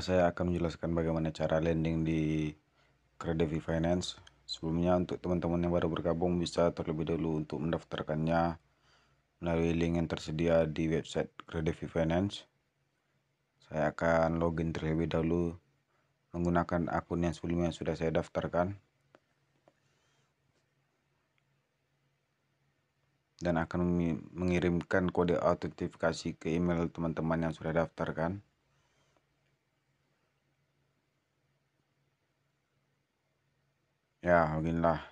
saya akan menjelaskan bagaimana cara landing di Credevi Finance. Sebelumnya untuk teman-teman yang baru bergabung bisa terlebih dahulu untuk mendaftarkannya melalui link yang tersedia di website Credevi Finance. Saya akan login terlebih dahulu menggunakan akun yang sebelumnya sudah saya daftarkan. dan akan mengirimkan kode autentifikasi ke email teman-teman yang sudah daftarkan. Ya, beginilah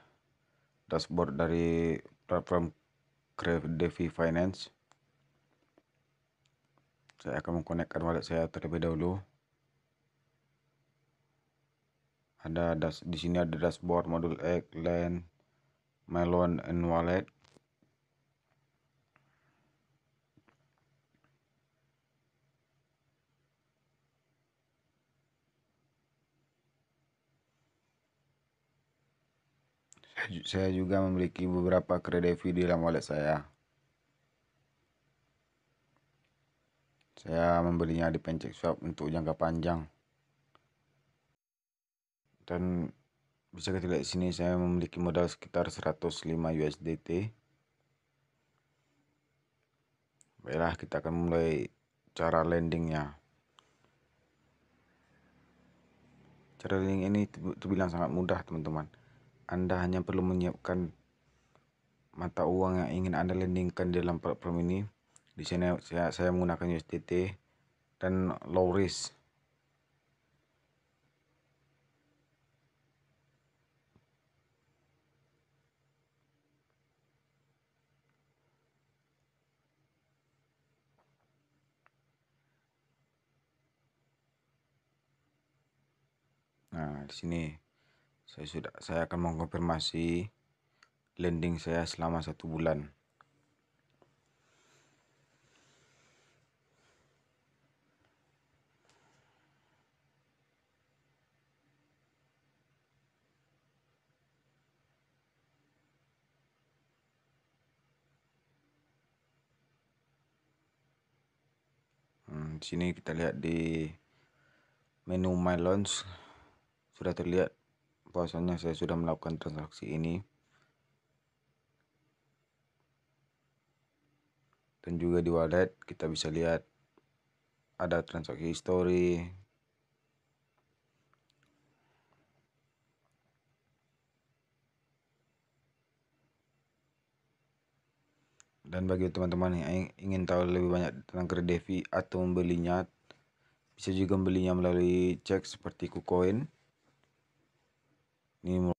Dashboard dari platform Devi Finance. Saya akan mengkonekkan wallet saya terlebih dahulu. Ada das, di sini ada dashboard modul X, line, Melon, and wallet. Saya juga memiliki beberapa kredit video dalam wallet saya. Saya membelinya di pencek swap untuk jangka panjang. Dan bisa kita lihat di sini saya memiliki modal sekitar 105 USDT. Baiklah, kita akan mulai cara landingnya. Cara landing ini terbilang sangat mudah, teman-teman. Anda hanya perlu menyiapkan mata uang yang ingin Anda lendingkan dalam platform ini. Di sini saya, saya menggunakan USDT dan low risk. Nah, di sini saya sudah saya akan mengkonfirmasi landing saya selama satu bulan hmm, sini kita lihat di menu my launch sudah terlihat bahwasanya saya sudah melakukan transaksi ini dan juga di wallet kita bisa lihat ada transaksi history dan bagi teman-teman yang ingin tahu lebih banyak tentang Kerdevi atau membelinya bisa juga membelinya melalui cek seperti KuCoin ni